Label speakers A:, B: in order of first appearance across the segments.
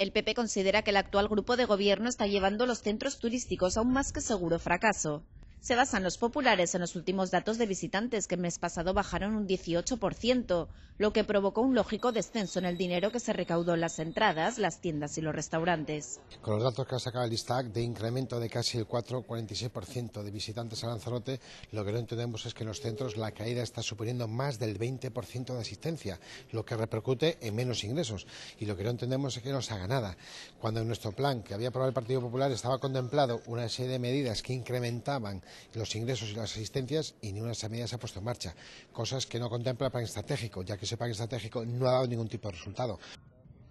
A: El PP considera que el actual grupo de gobierno está llevando los centros turísticos a un más que seguro fracaso se basan los populares en los últimos datos de visitantes que el mes pasado bajaron un 18%, lo que provocó un lógico descenso en el dinero que se recaudó en las entradas, las tiendas y los restaurantes.
B: Con los datos que ha sacado el ISTAC de incremento de casi el 4,46% de visitantes a Lanzarote, lo que no entendemos es que en los centros la caída está suponiendo más del 20% de asistencia, lo que repercute en menos ingresos. Y lo que no entendemos es que no se haga nada. Cuando en nuestro plan que había aprobado el Partido Popular estaba contemplado una serie de medidas que incrementaban los ingresos y las asistencias y ninguna de esas medidas se ha puesto en marcha. Cosas que no contempla el plan estratégico, ya que ese plan estratégico no ha dado ningún tipo de resultado.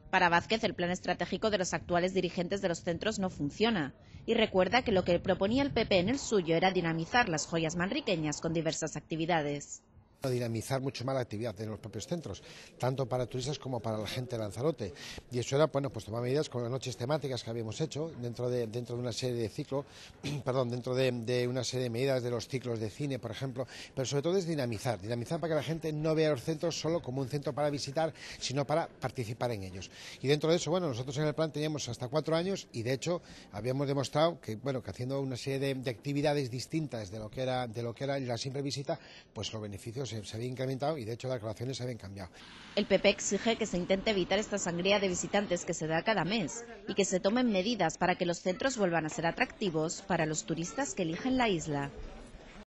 A: Para Vázquez, el plan estratégico de los actuales dirigentes de los centros no funciona y recuerda que lo que proponía el PP en el suyo era dinamizar las joyas manriqueñas con diversas actividades
B: dinamizar mucho más la actividad de los propios centros, tanto para turistas como para la gente de Lanzarote. Y eso era, bueno, pues tomar medidas con las noches temáticas que habíamos hecho dentro de, dentro de una serie de ciclos, perdón, dentro de, una serie de medidas de los ciclos de cine, por ejemplo, pero sobre todo es dinamizar, dinamizar para que la gente no vea los centros solo como un centro para visitar, sino para participar en ellos. Y dentro de eso, bueno, nosotros en el plan teníamos hasta cuatro años y de hecho habíamos demostrado que, bueno, que haciendo una serie de, actividades distintas de lo que era, de lo que era la simple visita, pues los beneficios se, había incrementado y de hecho las relaciones se habían cambiado.
A: El PP exige que se intente evitar esta sangría de visitantes que se da cada mes y que se tomen medidas para que los centros vuelvan a ser atractivos para los turistas que eligen la isla.